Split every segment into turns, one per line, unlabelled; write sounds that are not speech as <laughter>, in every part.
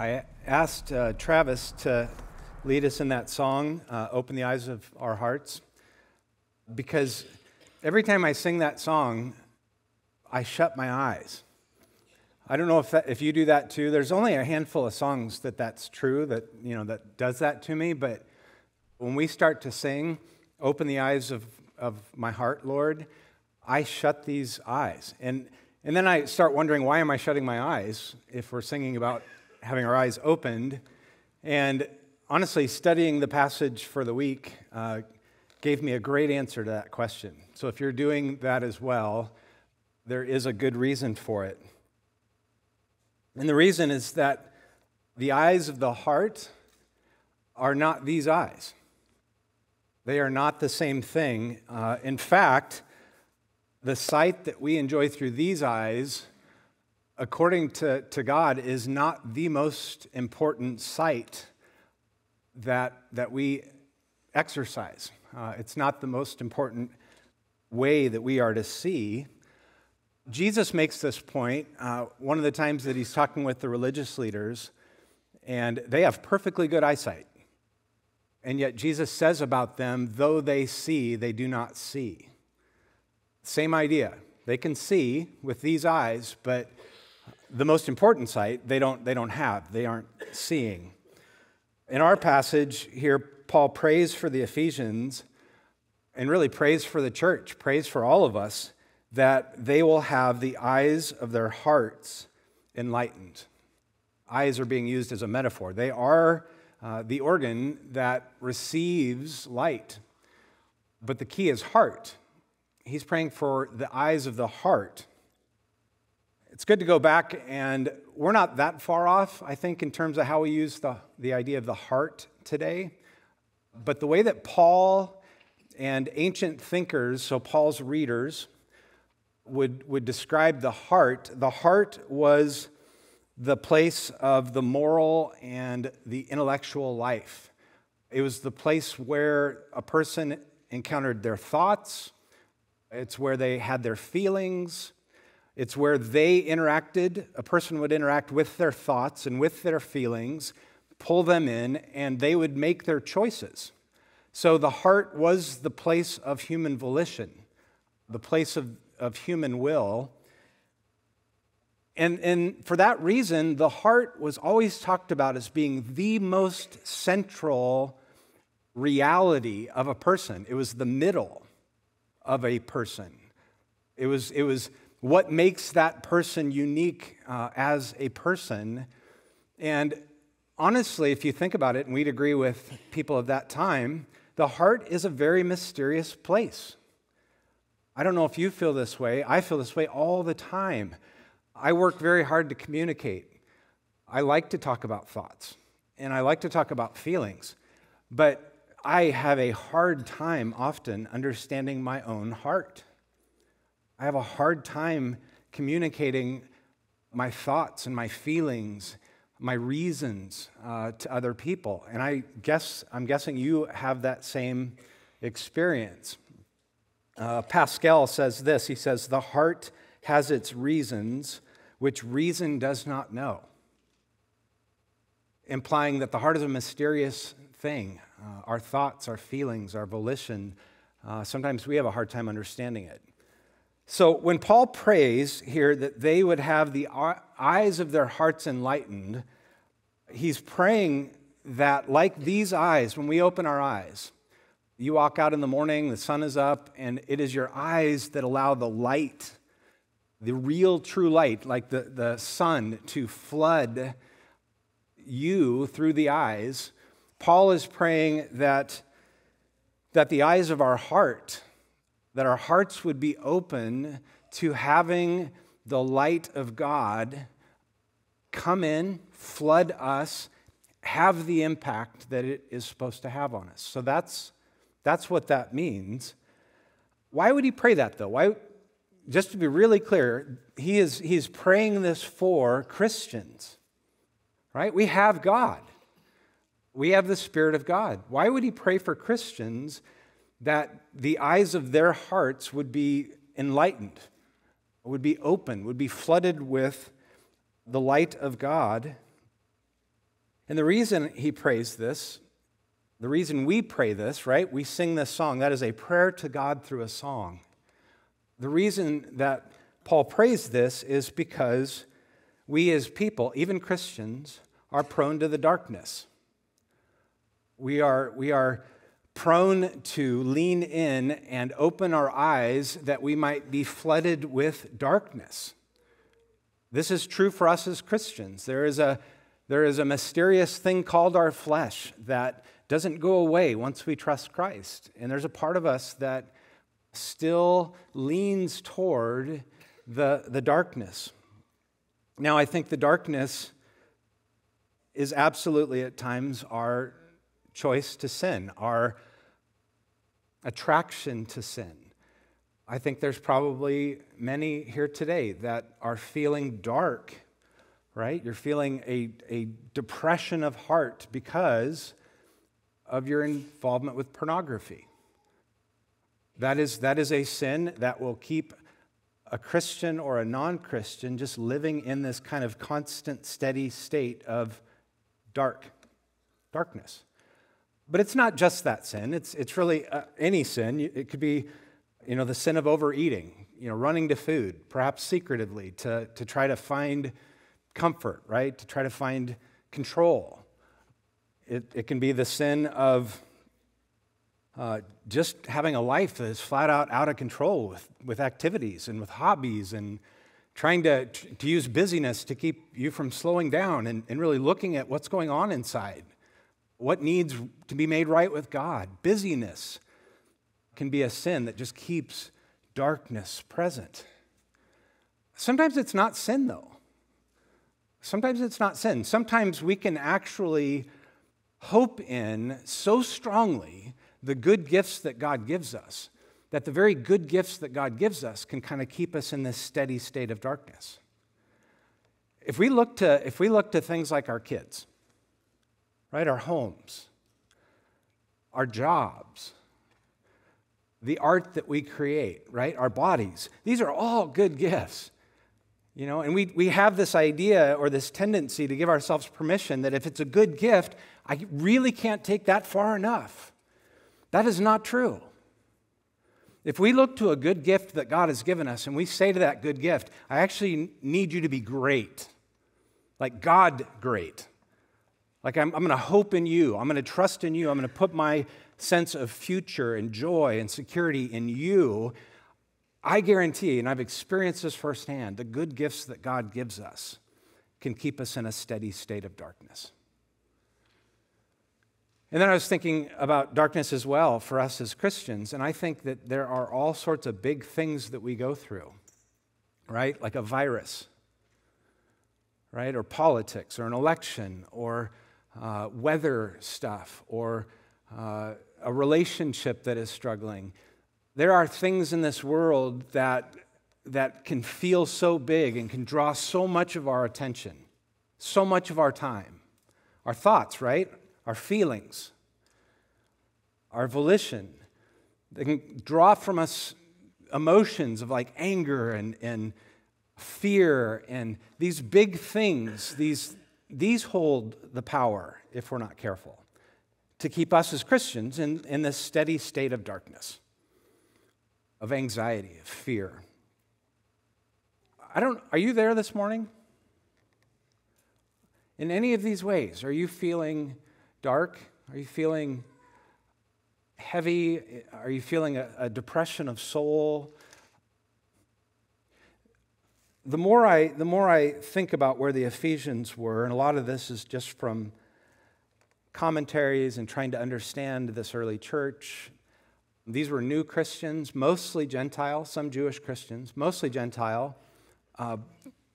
I asked uh, Travis to lead us in that song, uh, Open the Eyes of Our Hearts, because every time I sing that song, I shut my eyes. I don't know if, that, if you do that too. There's only a handful of songs that that's true, that, you know, that does that to me, but when we start to sing, Open the Eyes of, of My Heart, Lord, I shut these eyes. And, and then I start wondering, why am I shutting my eyes if we're singing about having our eyes opened. And honestly, studying the passage for the week uh, gave me a great answer to that question. So if you're doing that as well, there is a good reason for it. And the reason is that the eyes of the heart are not these eyes. They are not the same thing. Uh, in fact, the sight that we enjoy through these eyes according to, to God, is not the most important sight that, that we exercise. Uh, it's not the most important way that we are to see. Jesus makes this point uh, one of the times that he's talking with the religious leaders, and they have perfectly good eyesight. And yet Jesus says about them, though they see, they do not see. Same idea. They can see with these eyes, but the most important sight they don't, they don't have, they aren't seeing. In our passage here, Paul prays for the Ephesians and really prays for the church, prays for all of us that they will have the eyes of their hearts enlightened. Eyes are being used as a metaphor. They are uh, the organ that receives light, but the key is heart. He's praying for the eyes of the heart it's good to go back, and we're not that far off, I think, in terms of how we use the, the idea of the heart today. But the way that Paul and ancient thinkers, so Paul's readers, would, would describe the heart, the heart was the place of the moral and the intellectual life. It was the place where a person encountered their thoughts, it's where they had their feelings, it's where they interacted, a person would interact with their thoughts and with their feelings, pull them in, and they would make their choices. So the heart was the place of human volition, the place of, of human will. And, and for that reason, the heart was always talked about as being the most central reality of a person. It was the middle of a person. It was, it was what makes that person unique uh, as a person. And honestly, if you think about it, and we'd agree with people of that time, the heart is a very mysterious place. I don't know if you feel this way. I feel this way all the time. I work very hard to communicate. I like to talk about thoughts and I like to talk about feelings, but I have a hard time often understanding my own heart. I have a hard time communicating my thoughts and my feelings, my reasons uh, to other people. And I guess, I'm guessing you have that same experience. Uh, Pascal says this he says, The heart has its reasons, which reason does not know, implying that the heart is a mysterious thing. Uh, our thoughts, our feelings, our volition, uh, sometimes we have a hard time understanding it. So when Paul prays here that they would have the eyes of their hearts enlightened, he's praying that, like these eyes, when we open our eyes, you walk out in the morning, the sun is up, and it is your eyes that allow the light, the real true light, like the, the sun, to flood you through the eyes. Paul is praying that, that the eyes of our heart, that our hearts would be open to having the light of God come in, flood us, have the impact that it is supposed to have on us. So that's, that's what that means. Why would he pray that though? Why, just to be really clear, he is, he is praying this for Christians, right? We have God, we have the Spirit of God. Why would he pray for Christians? that the eyes of their hearts would be enlightened, would be open, would be flooded with the light of God. And the reason he prays this, the reason we pray this, right? We sing this song. That is a prayer to God through a song. The reason that Paul prays this is because we as people, even Christians, are prone to the darkness. We are, we are prone to lean in and open our eyes that we might be flooded with darkness. This is true for us as Christians. There is a, there is a mysterious thing called our flesh that doesn't go away once we trust Christ. And there's a part of us that still leans toward the, the darkness. Now, I think the darkness is absolutely at times our choice to sin, our attraction to sin. I think there's probably many here today that are feeling dark, right? You're feeling a, a depression of heart because of your involvement with pornography. That is, that is a sin that will keep a Christian or a non Christian just living in this kind of constant, steady state of dark, darkness. But it's not just that sin, it's, it's really uh, any sin. It could be you know, the sin of overeating, you know, running to food, perhaps secretively, to, to try to find comfort, right? To try to find control. It, it can be the sin of uh, just having a life that is flat out out of control with, with activities and with hobbies and trying to, to use busyness to keep you from slowing down and, and really looking at what's going on inside what needs to be made right with God. Busyness can be a sin that just keeps darkness present. Sometimes it's not sin, though. Sometimes it's not sin. Sometimes we can actually hope in so strongly the good gifts that God gives us that the very good gifts that God gives us can kind of keep us in this steady state of darkness. If we look to, if we look to things like our kids, right? Our homes, our jobs, the art that we create, right? Our bodies. These are all good gifts. You know, and we, we have this idea or this tendency to give ourselves permission that if it's a good gift, I really can't take that far enough. That is not true. If we look to a good gift that God has given us and we say to that good gift, I actually need you to be great, like God great, like, I'm, I'm going to hope in you. I'm going to trust in you. I'm going to put my sense of future and joy and security in you. I guarantee, and I've experienced this firsthand, the good gifts that God gives us can keep us in a steady state of darkness. And then I was thinking about darkness as well for us as Christians, and I think that there are all sorts of big things that we go through, right? Like a virus, right? Or politics, or an election, or uh, weather stuff or uh, a relationship that is struggling. There are things in this world that, that can feel so big and can draw so much of our attention, so much of our time, our thoughts, right? Our feelings, our volition. They can draw from us emotions of like anger and, and fear and these big things, these these hold the power, if we're not careful, to keep us as Christians in, in this steady state of darkness, of anxiety, of fear. I don't, are you there this morning? In any of these ways, are you feeling dark? Are you feeling heavy? Are you feeling a, a depression of soul? the more I the more I think about where the Ephesians were, and a lot of this is just from commentaries and trying to understand this early church. These were new Christians, mostly Gentile, some Jewish Christians, mostly Gentile, uh,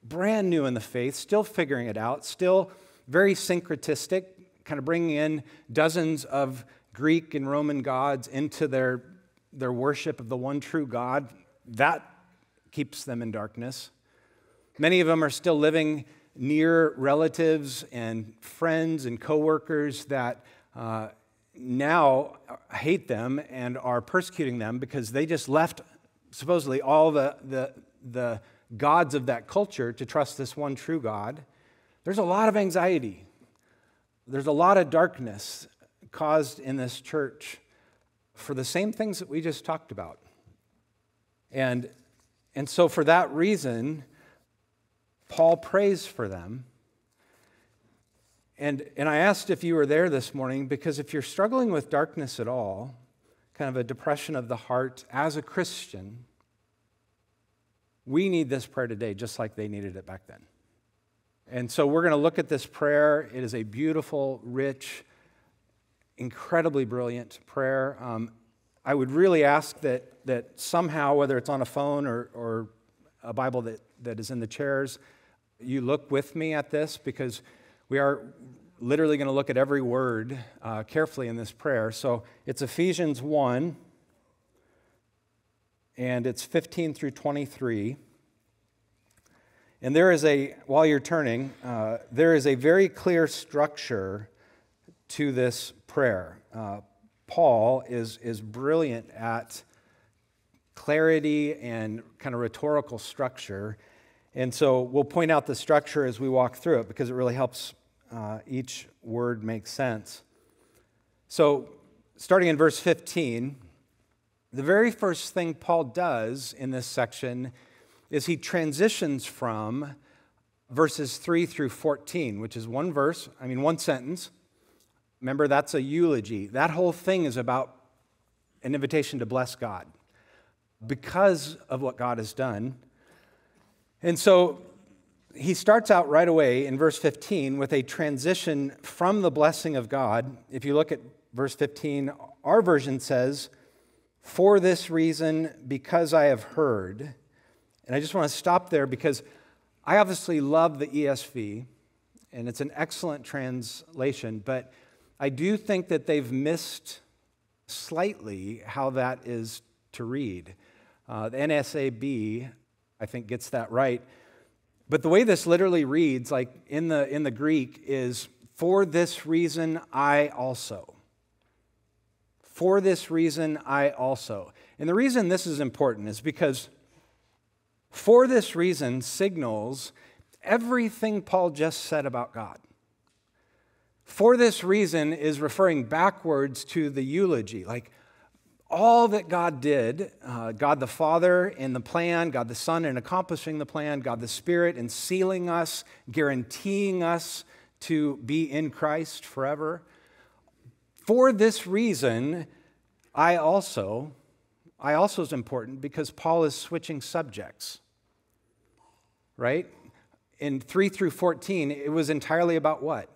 brand new in the faith, still figuring it out, still very syncretistic, kind of bringing in dozens of Greek and Roman gods into their, their worship of the one true God. That keeps them in darkness. Many of them are still living near relatives and friends and coworkers that uh, now hate them and are persecuting them because they just left supposedly all the, the, the gods of that culture to trust this one true God. There's a lot of anxiety. There's a lot of darkness caused in this church for the same things that we just talked about. And, and so, for that reason, Paul prays for them. And, and I asked if you were there this morning because if you're struggling with darkness at all, kind of a depression of the heart as a Christian, we need this prayer today just like they needed it back then. And so we're going to look at this prayer. It is a beautiful, rich, incredibly brilliant prayer. Um, I would really ask that, that somehow, whether it's on a phone or, or a Bible that, that is in the chairs, you look with me at this because we are literally going to look at every word uh, carefully in this prayer. So it's Ephesians 1, and it's 15 through 23. And there is a, while you're turning, uh, there is a very clear structure to this prayer. Uh, Paul is, is brilliant at clarity and kind of rhetorical structure. And so we'll point out the structure as we walk through it because it really helps uh, each word make sense. So, starting in verse 15, the very first thing Paul does in this section is he transitions from verses 3 through 14, which is one verse, I mean, one sentence. Remember, that's a eulogy. That whole thing is about an invitation to bless God. Because of what God has done, and so he starts out right away in verse 15 with a transition from the blessing of God. If you look at verse 15, our version says, For this reason, because I have heard. And I just want to stop there because I obviously love the ESV, and it's an excellent translation, but I do think that they've missed slightly how that is to read. Uh, the NSAB I think, gets that right. But the way this literally reads, like in the, in the Greek, is for this reason I also. For this reason I also. And the reason this is important is because for this reason signals everything Paul just said about God. For this reason is referring backwards to the eulogy, like all that God did, uh, God the Father in the plan, God the Son in accomplishing the plan, God the Spirit in sealing us, guaranteeing us to be in Christ forever. For this reason, I also, I also is important because Paul is switching subjects, right? In 3 through 14, it was entirely about what?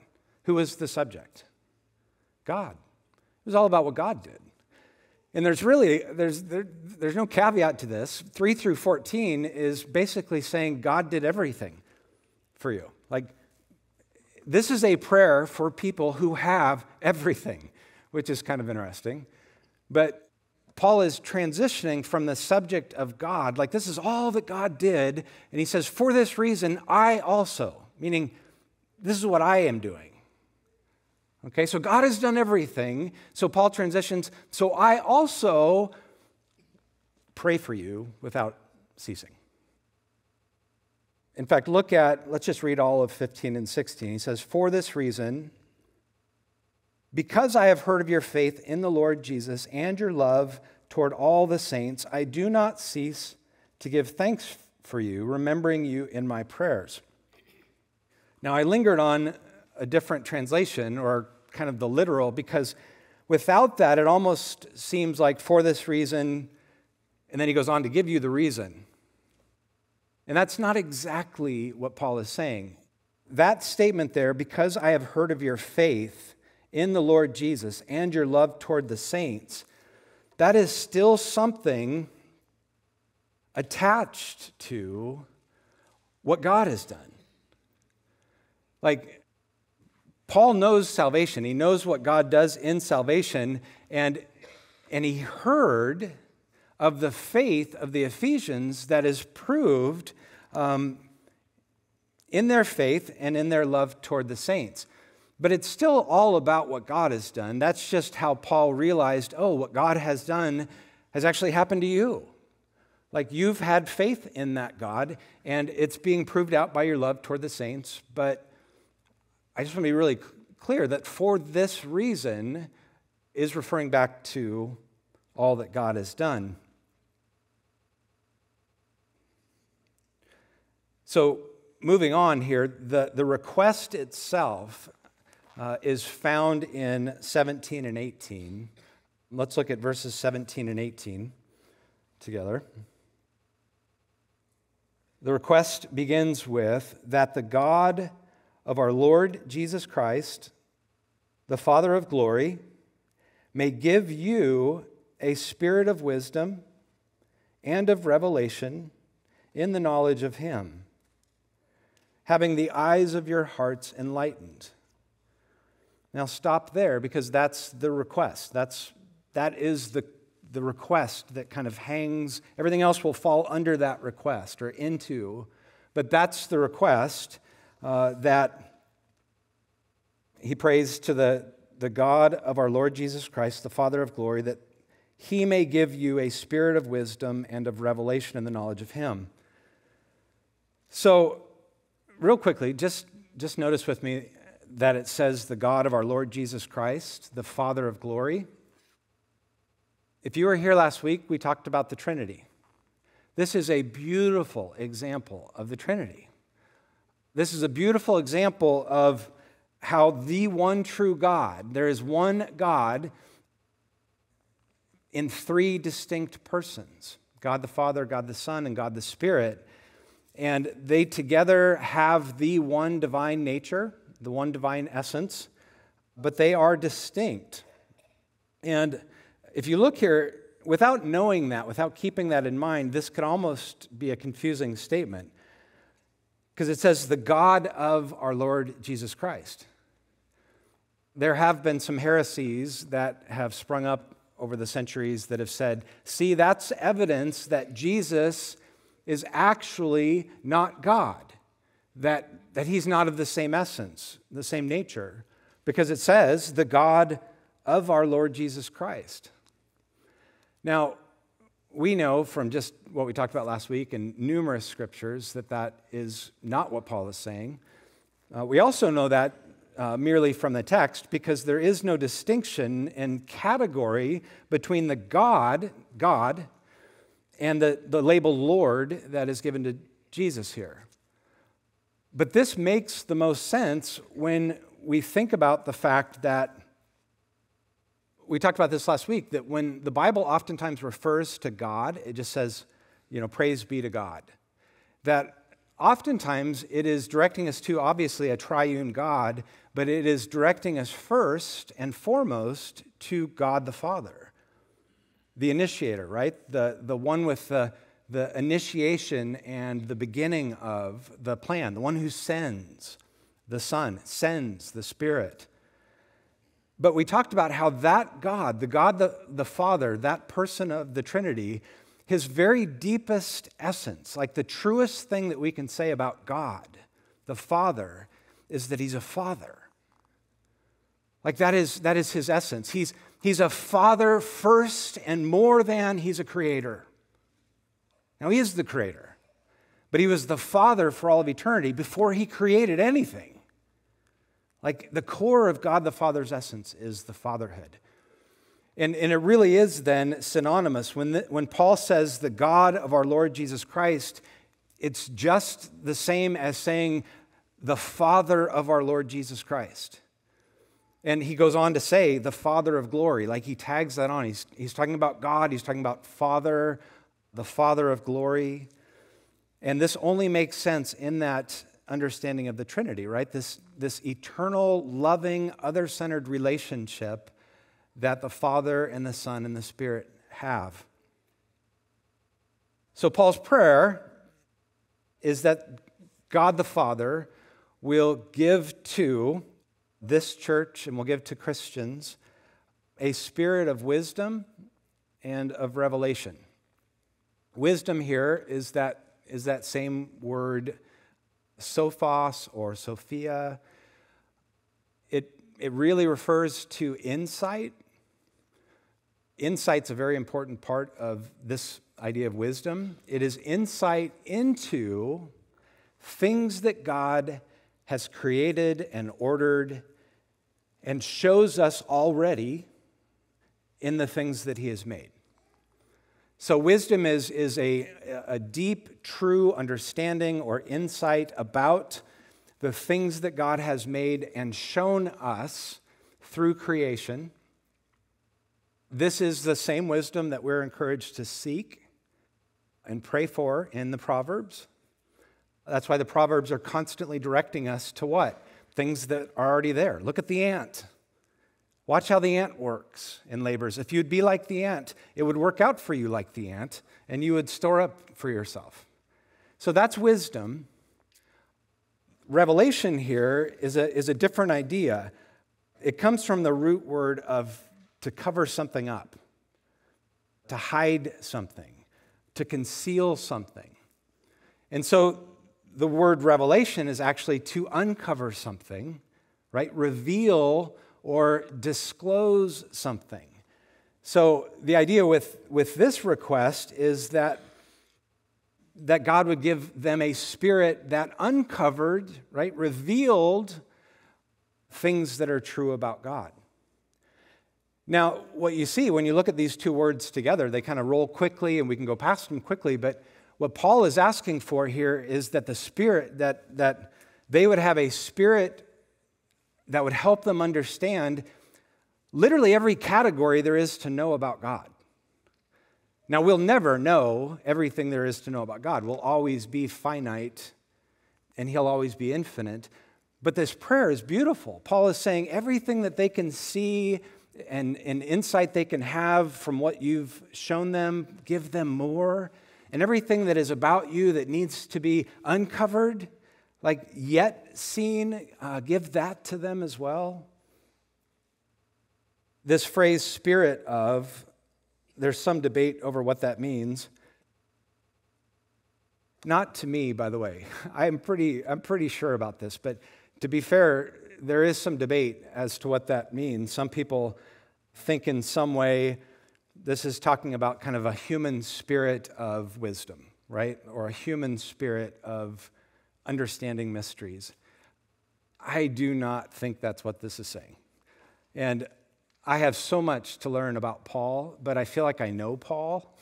Who was the subject? God. It was all about what God did. And there's really there's there, there's no caveat to this. 3 through 14 is basically saying God did everything for you. Like this is a prayer for people who have everything, which is kind of interesting. But Paul is transitioning from the subject of God, like this is all that God did, and he says, "For this reason I also," meaning this is what I am doing. Okay, so God has done everything. So Paul transitions, so I also pray for you without ceasing. In fact, look at, let's just read all of 15 and 16. He says, For this reason, because I have heard of your faith in the Lord Jesus and your love toward all the saints, I do not cease to give thanks for you, remembering you in my prayers. Now, I lingered on a different translation or kind of the literal, because without that, it almost seems like for this reason, and then he goes on to give you the reason. And that's not exactly what Paul is saying. That statement there, because I have heard of your faith in the Lord Jesus and your love toward the saints, that is still something attached to what God has done. Like, Paul knows salvation. He knows what God does in salvation. And, and he heard of the faith of the Ephesians that is proved um, in their faith and in their love toward the saints. But it's still all about what God has done. That's just how Paul realized oh, what God has done has actually happened to you. Like you've had faith in that God, and it's being proved out by your love toward the saints, but I just want to be really clear that for this reason is referring back to all that God has done. So, moving on here, the, the request itself uh, is found in 17 and 18. Let's look at verses 17 and 18 together. The request begins with that the God of our Lord Jesus Christ, the Father of glory, may give you a spirit of wisdom and of revelation in the knowledge of Him, having the eyes of your hearts enlightened. Now, stop there because that's the request. That's, that is the, the request that kind of hangs. Everything else will fall under that request or into, but that's the request uh, that he prays to the, the God of our Lord Jesus Christ, the Father of glory, that he may give you a spirit of wisdom and of revelation in the knowledge of him. So, real quickly, just, just notice with me that it says the God of our Lord Jesus Christ, the Father of glory. If you were here last week, we talked about the Trinity. This is a beautiful example of the Trinity. This is a beautiful example of how the one true God, there is one God in three distinct persons God the Father, God the Son, and God the Spirit. And they together have the one divine nature, the one divine essence, but they are distinct. And if you look here, without knowing that, without keeping that in mind, this could almost be a confusing statement. Because it says, the God of our Lord Jesus Christ. There have been some heresies that have sprung up over the centuries that have said, see, that's evidence that Jesus is actually not God, that, that he's not of the same essence, the same nature, because it says, the God of our Lord Jesus Christ. Now, we know from just what we talked about last week and numerous scriptures that that is not what Paul is saying. Uh, we also know that uh, merely from the text because there is no distinction in category between the God, God, and the, the label Lord that is given to Jesus here. But this makes the most sense when we think about the fact that we talked about this last week that when the Bible oftentimes refers to God, it just says, you know, praise be to God. That oftentimes it is directing us to obviously a triune God, but it is directing us first and foremost to God the Father, the initiator, right? The, the one with the, the initiation and the beginning of the plan, the one who sends the Son, sends the Spirit but we talked about how that God, the God, the, the Father, that person of the Trinity, his very deepest essence, like the truest thing that we can say about God, the Father, is that he's a father. Like that is, that is his essence. He's, he's a father first and more than he's a creator. Now, he is the creator, but he was the father for all of eternity before he created anything. Like the core of God the Father's essence is the fatherhood. And, and it really is then synonymous. When, the, when Paul says the God of our Lord Jesus Christ, it's just the same as saying the Father of our Lord Jesus Christ. And he goes on to say the Father of glory. Like he tags that on. He's, he's talking about God, he's talking about Father, the Father of glory. And this only makes sense in that understanding of the Trinity, right? This this eternal, loving, other centered relationship that the Father and the Son and the Spirit have. So, Paul's prayer is that God the Father will give to this church and will give to Christians a spirit of wisdom and of revelation. Wisdom here is that, is that same word sophos or sophia it really refers to insight. Insight's a very important part of this idea of wisdom. It is insight into things that God has created and ordered and shows us already in the things that He has made. So, wisdom is, is a, a deep, true understanding or insight about the things that God has made and shown us through creation. This is the same wisdom that we're encouraged to seek and pray for in the Proverbs. That's why the Proverbs are constantly directing us to what? Things that are already there. Look at the ant. Watch how the ant works and labors. If you'd be like the ant, it would work out for you like the ant, and you would store up for yourself. So that's wisdom revelation here is a, is a different idea. It comes from the root word of to cover something up, to hide something, to conceal something. And so the word revelation is actually to uncover something, right? Reveal or disclose something. So the idea with, with this request is that that God would give them a spirit that uncovered, right, revealed things that are true about God. Now, what you see when you look at these two words together, they kind of roll quickly and we can go past them quickly, but what Paul is asking for here is that the spirit, that, that they would have a spirit that would help them understand literally every category there is to know about God. Now, we'll never know everything there is to know about God. We'll always be finite and He'll always be infinite. But this prayer is beautiful. Paul is saying everything that they can see and, and insight they can have from what you've shown them, give them more. And everything that is about you that needs to be uncovered, like yet seen, uh, give that to them as well. This phrase, spirit of, there's some debate over what that means. Not to me, by the way. <laughs> I'm pretty, I'm pretty sure about this, but to be fair, there is some debate as to what that means. Some people think in some way this is talking about kind of a human spirit of wisdom, right? Or a human spirit of understanding mysteries. I do not think that's what this is saying. And I have so much to learn about Paul, but I feel like I know Paul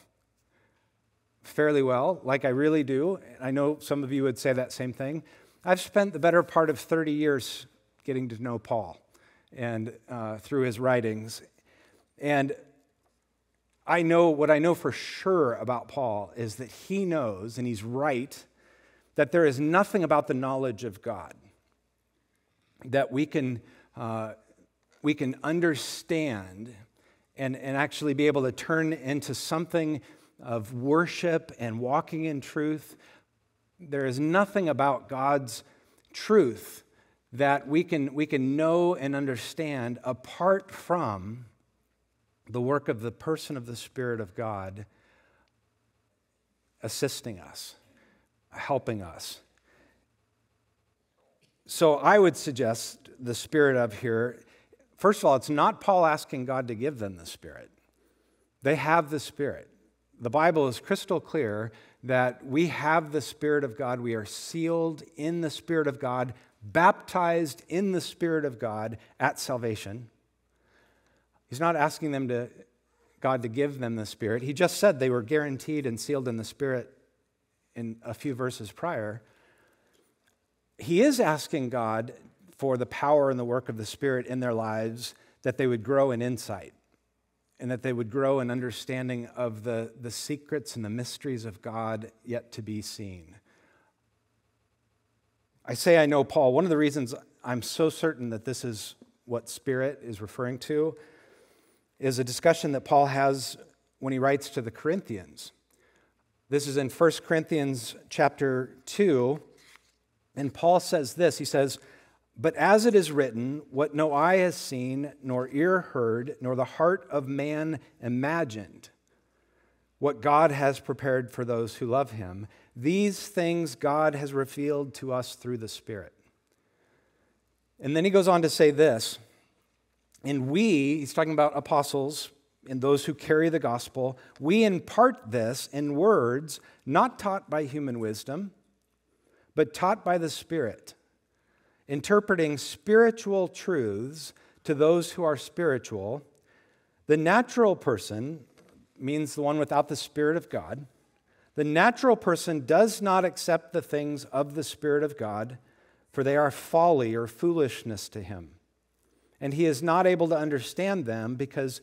fairly well, like I really do. I know some of you would say that same thing. I've spent the better part of 30 years getting to know Paul and uh, through his writings. And I know what I know for sure about Paul is that he knows, and he's right, that there is nothing about the knowledge of God that we can. Uh, we can understand and, and actually be able to turn into something of worship and walking in truth. There is nothing about God's truth that we can, we can know and understand apart from the work of the person of the Spirit of God assisting us, helping us. So I would suggest the Spirit of here First of all, it's not Paul asking God to give them the Spirit. They have the Spirit. The Bible is crystal clear that we have the Spirit of God. We are sealed in the Spirit of God, baptized in the Spirit of God at salvation. He's not asking them to God to give them the Spirit. He just said they were guaranteed and sealed in the Spirit in a few verses prior. He is asking God for the power and the work of the Spirit in their lives, that they would grow in insight and that they would grow in understanding of the, the secrets and the mysteries of God yet to be seen. I say I know Paul. One of the reasons I'm so certain that this is what Spirit is referring to is a discussion that Paul has when he writes to the Corinthians. This is in 1 Corinthians chapter 2, and Paul says this. He says, but as it is written, what no eye has seen, nor ear heard, nor the heart of man imagined, what God has prepared for those who love him, these things God has revealed to us through the Spirit. And then he goes on to say this, and we, he's talking about apostles and those who carry the gospel, we impart this in words not taught by human wisdom, but taught by the Spirit interpreting spiritual truths to those who are spiritual. The natural person means the one without the Spirit of God. The natural person does not accept the things of the Spirit of God, for they are folly or foolishness to him. And he is not able to understand them because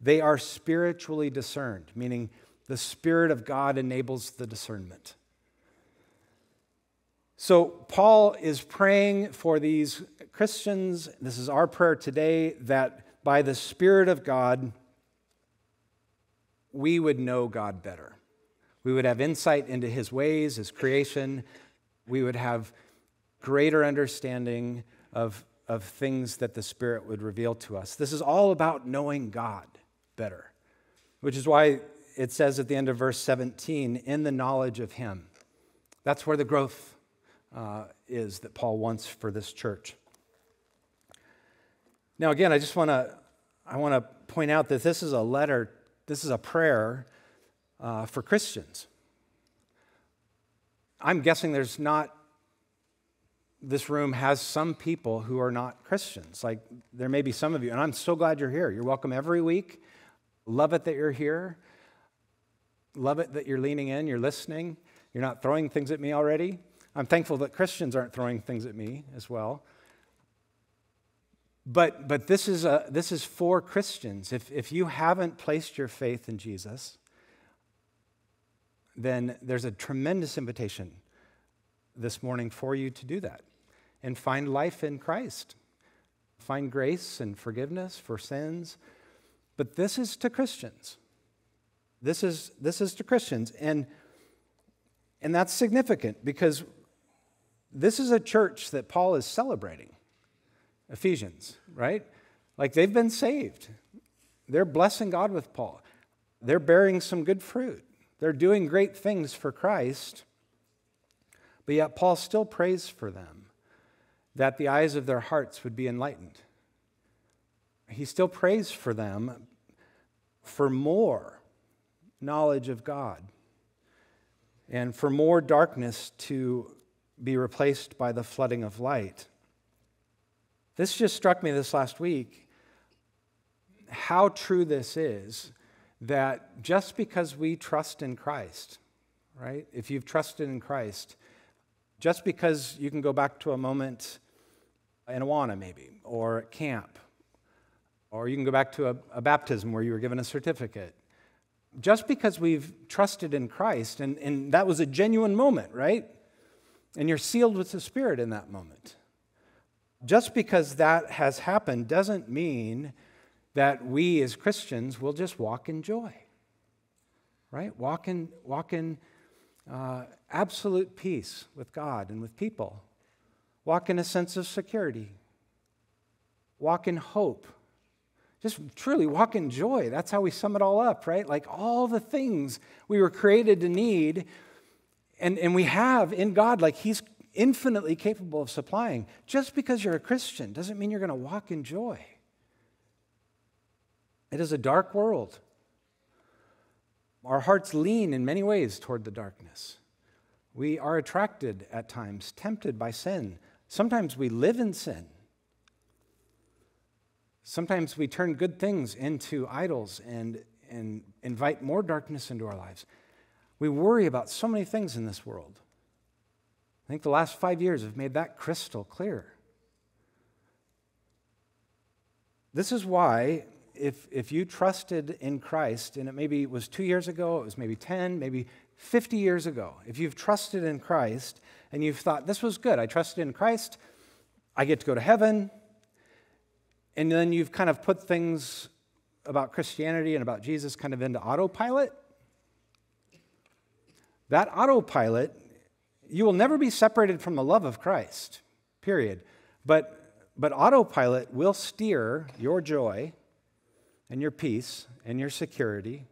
they are spiritually discerned, meaning the Spirit of God enables the discernment. So, Paul is praying for these Christians. This is our prayer today that by the Spirit of God, we would know God better. We would have insight into his ways, his creation. We would have greater understanding of, of things that the Spirit would reveal to us. This is all about knowing God better, which is why it says at the end of verse 17, in the knowledge of him. That's where the growth uh, is that Paul wants for this church. Now, again, I just want to I want to point out that this is a letter, this is a prayer uh, for Christians. I'm guessing there's not. This room has some people who are not Christians. Like there may be some of you, and I'm so glad you're here. You're welcome every week. Love it that you're here. Love it that you're leaning in, you're listening, you're not throwing things at me already. I'm thankful that Christians aren't throwing things at me as well. But, but this, is a, this is for Christians. If, if you haven't placed your faith in Jesus, then there's a tremendous invitation this morning for you to do that and find life in Christ. Find grace and forgiveness for sins. But this is to Christians. This is, this is to Christians. And, and that's significant because this is a church that Paul is celebrating. Ephesians, right? Like they've been saved. They're blessing God with Paul. They're bearing some good fruit. They're doing great things for Christ. But yet, Paul still prays for them that the eyes of their hearts would be enlightened. He still prays for them for more knowledge of God and for more darkness to be replaced by the flooding of light. This just struck me this last week how true this is that just because we trust in Christ, right? If you've trusted in Christ, just because you can go back to a moment in Awana, maybe, or at camp, or you can go back to a, a baptism where you were given a certificate, just because we've trusted in Christ, and, and that was a genuine moment, right? And you're sealed with the Spirit in that moment. Just because that has happened doesn't mean that we as Christians will just walk in joy, right? Walk in, walk in uh, absolute peace with God and with people. Walk in a sense of security. Walk in hope. Just truly walk in joy. That's how we sum it all up, right? Like all the things we were created to need and, and we have in God, like He's infinitely capable of supplying. Just because you're a Christian doesn't mean you're going to walk in joy. It is a dark world. Our hearts lean in many ways toward the darkness. We are attracted at times, tempted by sin. Sometimes we live in sin. Sometimes we turn good things into idols and, and invite more darkness into our lives. We worry about so many things in this world. I think the last five years have made that crystal clear. This is why, if, if you trusted in Christ, and it maybe was two years ago, it was maybe 10, maybe 50 years ago, if you've trusted in Christ and you've thought, this was good, I trusted in Christ, I get to go to heaven, and then you've kind of put things about Christianity and about Jesus kind of into autopilot, that autopilot, you will never be separated from the love of Christ, period. But, but autopilot will steer your joy and your peace and your security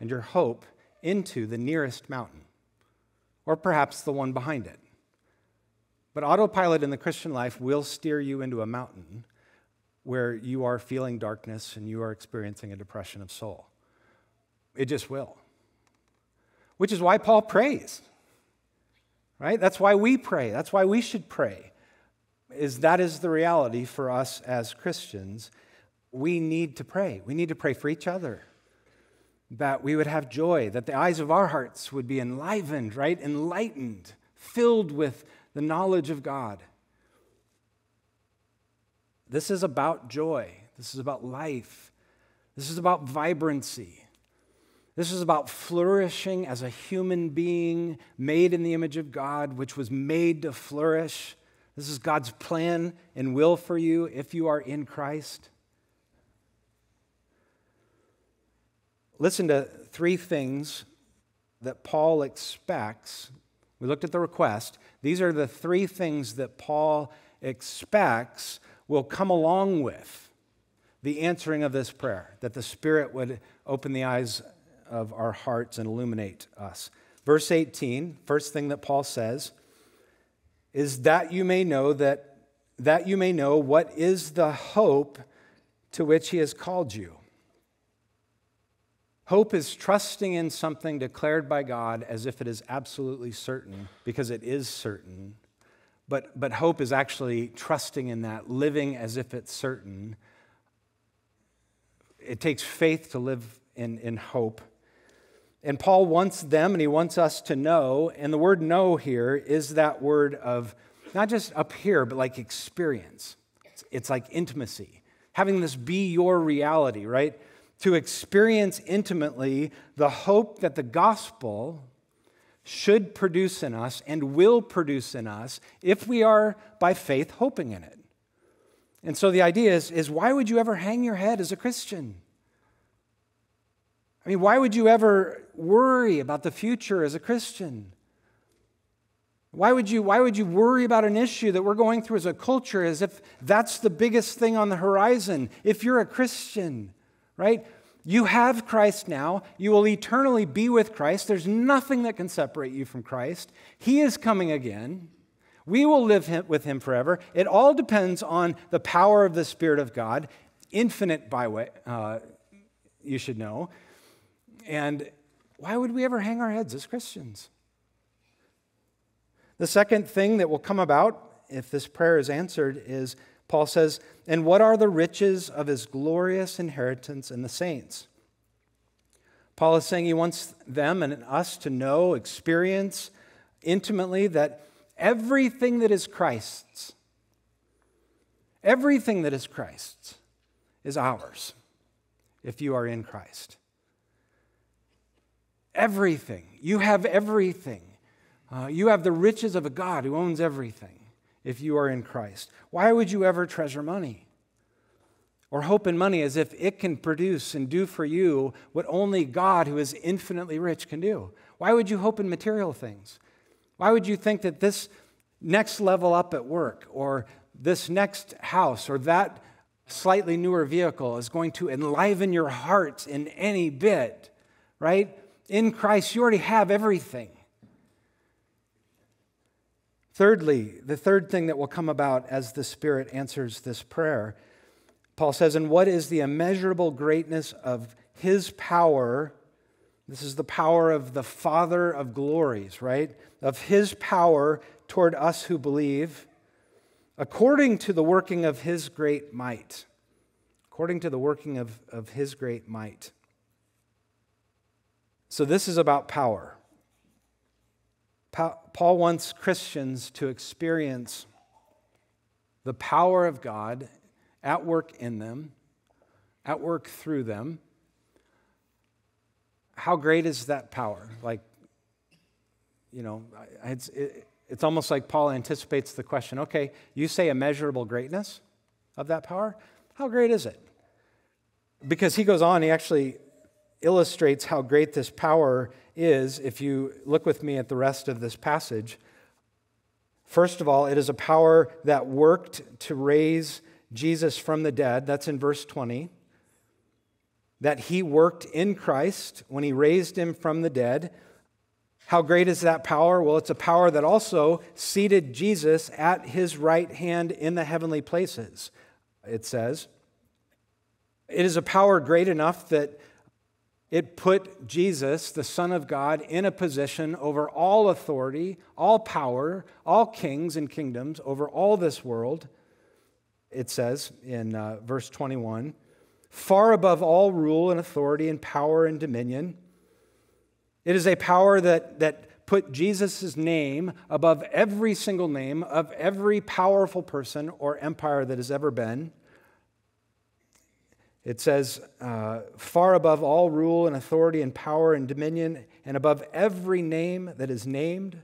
and your hope into the nearest mountain, or perhaps the one behind it. But autopilot in the Christian life will steer you into a mountain where you are feeling darkness and you are experiencing a depression of soul. It just will which is why Paul prays. Right? That's why we pray. That's why we should pray. Is that is the reality for us as Christians. We need to pray. We need to pray for each other. That we would have joy, that the eyes of our hearts would be enlivened, right? Enlightened, filled with the knowledge of God. This is about joy. This is about life. This is about vibrancy. This is about flourishing as a human being made in the image of God, which was made to flourish. This is God's plan and will for you if you are in Christ. Listen to three things that Paul expects. We looked at the request. These are the three things that Paul expects will come along with the answering of this prayer, that the Spirit would open the eyes of our hearts and illuminate us. Verse 18, first thing that Paul says is that you may know that that you may know what is the hope to which he has called you. Hope is trusting in something declared by God as if it is absolutely certain, because it is certain. But, but hope is actually trusting in that, living as if it's certain. It takes faith to live in, in hope. And Paul wants them and he wants us to know. And the word know here is that word of not just up here, but like experience. It's, it's like intimacy, having this be your reality, right? To experience intimately the hope that the gospel should produce in us and will produce in us if we are by faith hoping in it. And so the idea is, is why would you ever hang your head as a Christian? I mean, why would you ever worry about the future as a Christian? Why would, you, why would you worry about an issue that we're going through as a culture as if that's the biggest thing on the horizon? If you're a Christian, right? You have Christ now. You will eternally be with Christ. There's nothing that can separate you from Christ. He is coming again. We will live with him forever. It all depends on the power of the Spirit of God, infinite by way, uh, you should know. And why would we ever hang our heads as Christians? The second thing that will come about if this prayer is answered is Paul says, And what are the riches of his glorious inheritance in the saints? Paul is saying he wants them and us to know, experience intimately that everything that is Christ's, everything that is Christ's is ours if you are in Christ everything. You have everything. Uh, you have the riches of a God who owns everything if you are in Christ. Why would you ever treasure money? Or hope in money as if it can produce and do for you what only God, who is infinitely rich, can do? Why would you hope in material things? Why would you think that this next level up at work or this next house or that slightly newer vehicle is going to enliven your heart in any bit, right? in Christ, you already have everything. Thirdly, the third thing that will come about as the Spirit answers this prayer, Paul says, And what is the immeasurable greatness of his power? This is the power of the Father of glories, right? Of his power toward us who believe, according to the working of his great might. According to the working of, of his great might. So, this is about power. Pa- Paul wants Christians to experience the power of God at work in them, at work through them. How great is that power? Like, you know, it's, it, it's almost like Paul anticipates the question okay, you say a measurable greatness of that power. How great is it? Because he goes on, he actually illustrates how great this power is if you look with me at the rest of this passage. First of all, it is a power that worked to raise Jesus from the dead. That's in verse 20. That he worked in Christ when he raised him from the dead. How great is that power? Well, it's a power that also seated Jesus at his right hand in the heavenly places, it says. It is a power great enough that it put Jesus, the Son of God, in a position over all authority, all power, all kings and kingdoms, over all this world. It says in uh, verse 21 far above all rule and authority and power and dominion. It is a power that, that put Jesus' name above every single name of every powerful person or empire that has ever been. It says, uh, far above all rule and authority and power and dominion, and above every name that is named,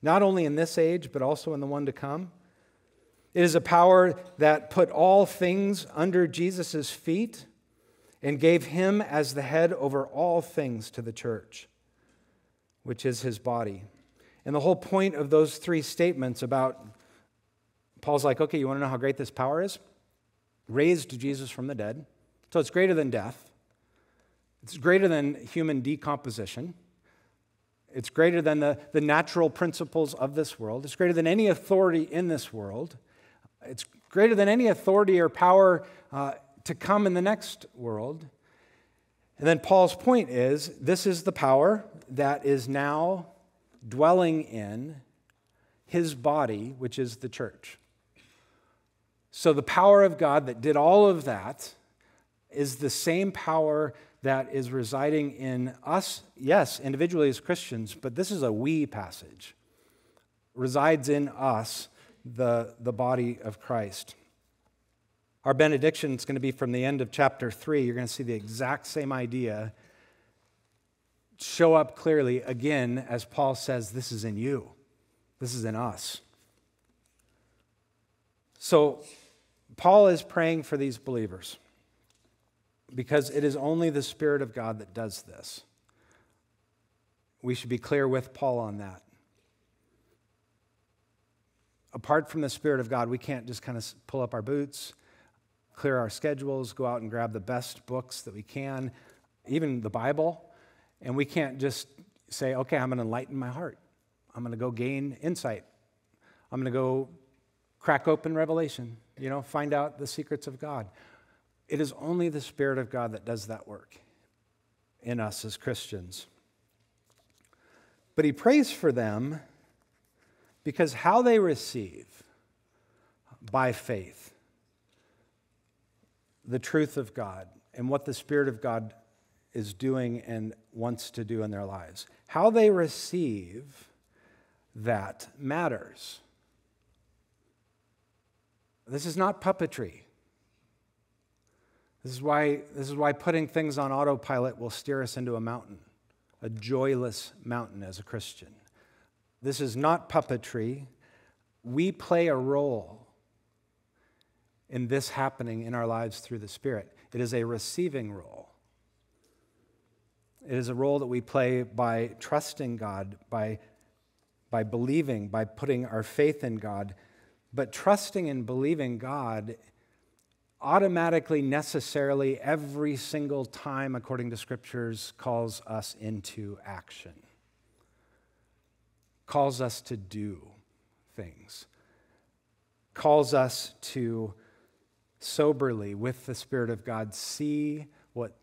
not only in this age, but also in the one to come. It is a power that put all things under Jesus' feet and gave him as the head over all things to the church, which is his body. And the whole point of those three statements about Paul's like, okay, you want to know how great this power is? Raised Jesus from the dead so it's greater than death, it's greater than human decomposition. It's greater than the, the natural principles of this world. It's greater than any authority in this world. It's greater than any authority or power uh, to come in the next world. And then Paul's point is this is the power that is now dwelling in his body, which is the church. So the power of God that did all of that is the same power that is residing in us, yes, individually as Christians, but this is a we passage, resides in us, the, the body of Christ. Our benediction is going to be from the end of chapter 3. You're going to see the exact same idea show up clearly again as Paul says, This is in you, this is in us. So, Paul is praying for these believers because it is only the Spirit of God that does this. We should be clear with Paul on that. Apart from the Spirit of God, we can't just kind of pull up our boots, clear our schedules, go out and grab the best books that we can, even the Bible, and we can't just say, okay, I'm going to enlighten my heart. I'm going to go gain insight. I'm going to go crack open Revelation, you know, find out the secrets of God. It is only the Spirit of God that does that work in us as Christians. But he prays for them because how they receive by faith the truth of God and what the Spirit of God is doing and wants to do in their lives, how they receive that matters. This is not puppetry. This is why, this is why putting things on autopilot will steer us into a mountain, a joyless mountain as a Christian. This is not puppetry. We play a role in this happening in our lives through the Spirit. It is a receiving role. It is a role that we play by trusting God, by, by believing, by putting our faith in God. But trusting and believing God automatically, necessarily, every single time, according to scriptures, calls us into action, calls us to do things, calls us to soberly, with the Spirit of God, see what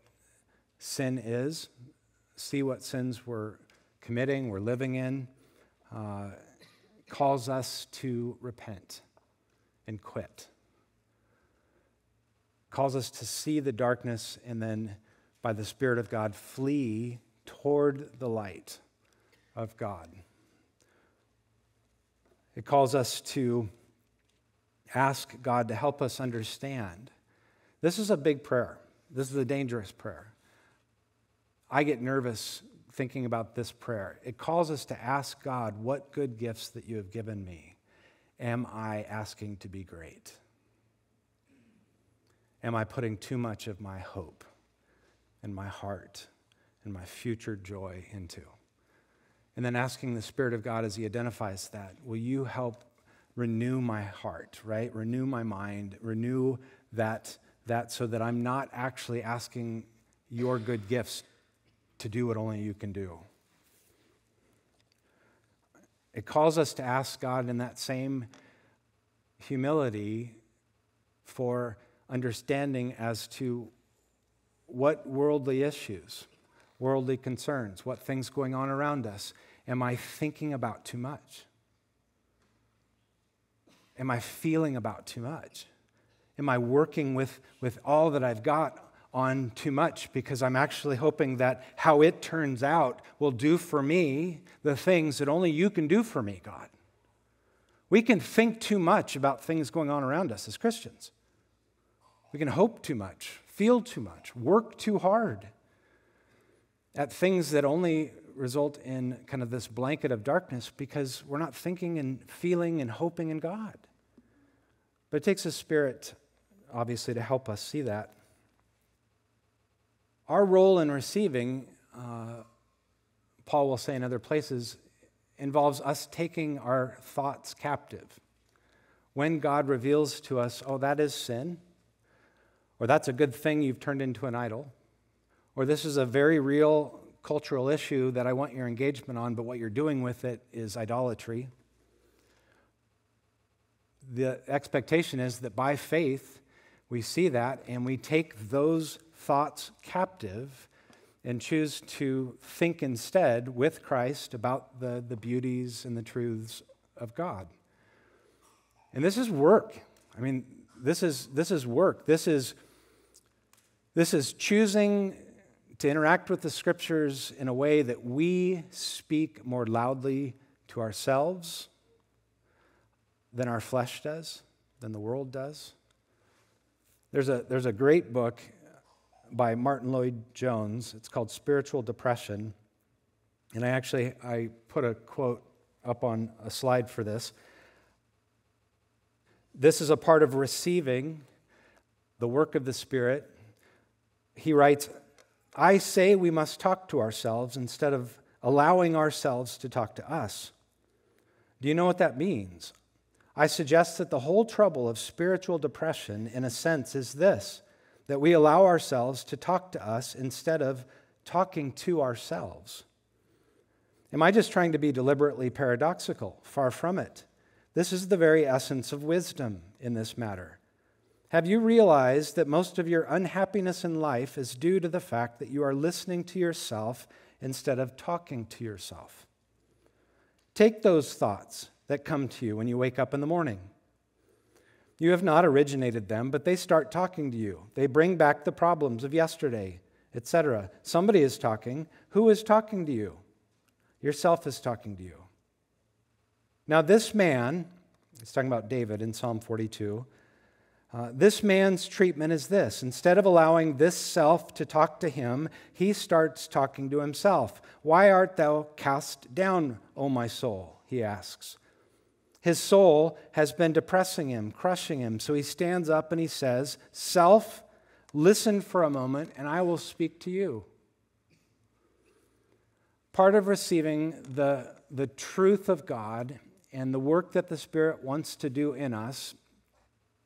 sin is, see what sins we're committing, we're living in, uh, calls us to repent and quit calls us to see the darkness and then, by the Spirit of God, flee toward the light of God. It calls us to ask God to help us understand. This is a big prayer. This is a dangerous prayer. I get nervous thinking about this prayer. It calls us to ask God, What good gifts that you have given me am I asking to be great? Am I putting too much of my hope and my heart and my future joy into? And then asking the Spirit of God as He identifies that, will you help renew my heart, right? Renew my mind, renew that, that so that I'm not actually asking your good gifts to do what only you can do. It calls us to ask God in that same humility for understanding as to what worldly issues, worldly concerns, what things going on around us am I thinking about too much? Am I feeling about too much? Am I working with, with all that I've got on too much because I'm actually hoping that how it turns out will do for me the things that only you can do for me, God? We can think too much about things going on around us as Christians. We can hope too much, feel too much, work too hard at things that only result in kind of this blanket of darkness because we're not thinking and feeling and hoping in God. But it takes a spirit, obviously, to help us see that. Our role in receiving, uh, Paul will say in other places, involves us taking our thoughts captive. When God reveals to us, oh, that is sin, or that's a good thing you've turned into an idol, or this is a very real cultural issue that I want your engagement on, but what you're doing with it is idolatry. The expectation is that by faith, we see that and we take those thoughts captive and choose to think instead with Christ about the, the beauties and the truths of God. And this is work. I mean, this is, this is work. This is this is choosing to interact with the scriptures in a way that we speak more loudly to ourselves than our flesh does, than the world does. There's a, there's a great book by Martin Lloyd Jones. It's called Spiritual Depression. And I actually I put a quote up on a slide for this. This is a part of receiving the work of the Spirit he writes, I say we must talk to ourselves instead of allowing ourselves to talk to us. Do you know what that means? I suggest that the whole trouble of spiritual depression, in a sense, is this that we allow ourselves to talk to us instead of talking to ourselves. Am I just trying to be deliberately paradoxical? Far from it. This is the very essence of wisdom in this matter. Have you realized that most of your unhappiness in life is due to the fact that you are listening to yourself instead of talking to yourself? Take those thoughts that come to you when you wake up in the morning. You have not originated them, but they start talking to you. They bring back the problems of yesterday, etc. Somebody is talking. Who is talking to you? Yourself is talking to you. Now, this man, he's talking about David in Psalm 42 uh, this man's treatment is this instead of allowing this self to talk to him, he starts talking to himself. Why art thou cast down, O my soul? He asks. His soul has been depressing him, crushing him. So he stands up and he says, Self, listen for a moment, and I will speak to you. Part of receiving the, the truth of God and the work that the Spirit wants to do in us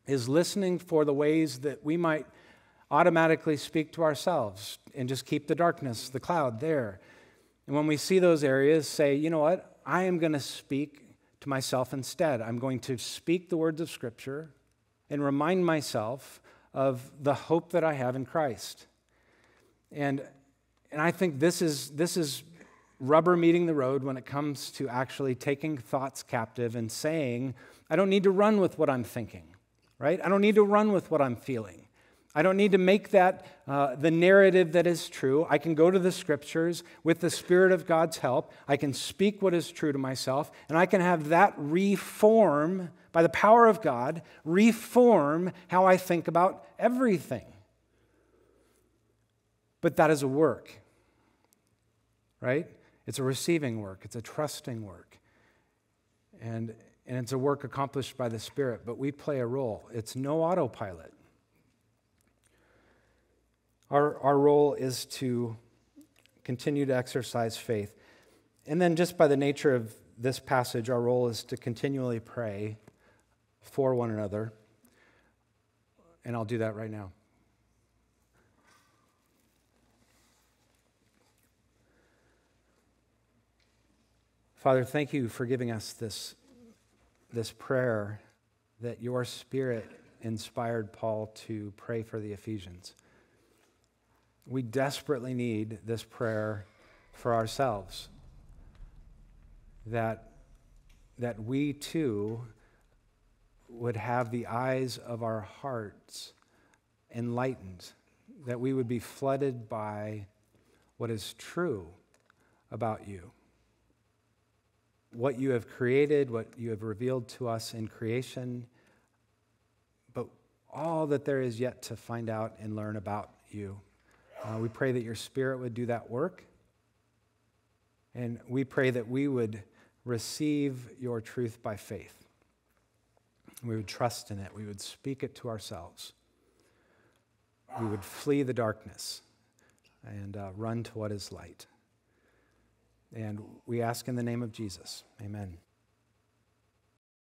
is listening for the ways that we might automatically speak to ourselves and just keep the darkness, the cloud there. And when we see those areas, say, you know what? I am going to speak to myself instead. I'm going to speak the words of Scripture and remind myself of the hope that I have in Christ. And, and I think this is, this is rubber meeting the road when it comes to actually taking thoughts captive and saying, I don't need to run with what I'm thinking right? I don't need to run with what I'm feeling. I don't need to make that uh, the narrative that is true. I can go to the scriptures with the Spirit of God's help. I can speak what is true to myself, and I can have that reform, by the power of God, reform how I think about everything. But that is a work, right? It's a receiving work, it's a trusting work. And and it's a work accomplished by the Spirit, but we play a role. It's no autopilot. Our, our role is to continue to exercise faith. And then, just by the nature of this passage, our role is to continually pray for one another. And I'll do that right now. Father, thank you for giving us this this prayer that your spirit inspired Paul to pray for the Ephesians. We desperately need this prayer for ourselves that, that we too would have the eyes of our hearts enlightened, that we would be flooded by what is true about you what you have created, what you have revealed to us in creation, but all that there is yet to find out and learn about you. Uh, we pray that your Spirit would do that work. And we pray that we would receive your truth by faith. We would trust in it. We would speak it to ourselves. We would flee the darkness and uh, run to what is light. And we ask in the name of Jesus. Amen.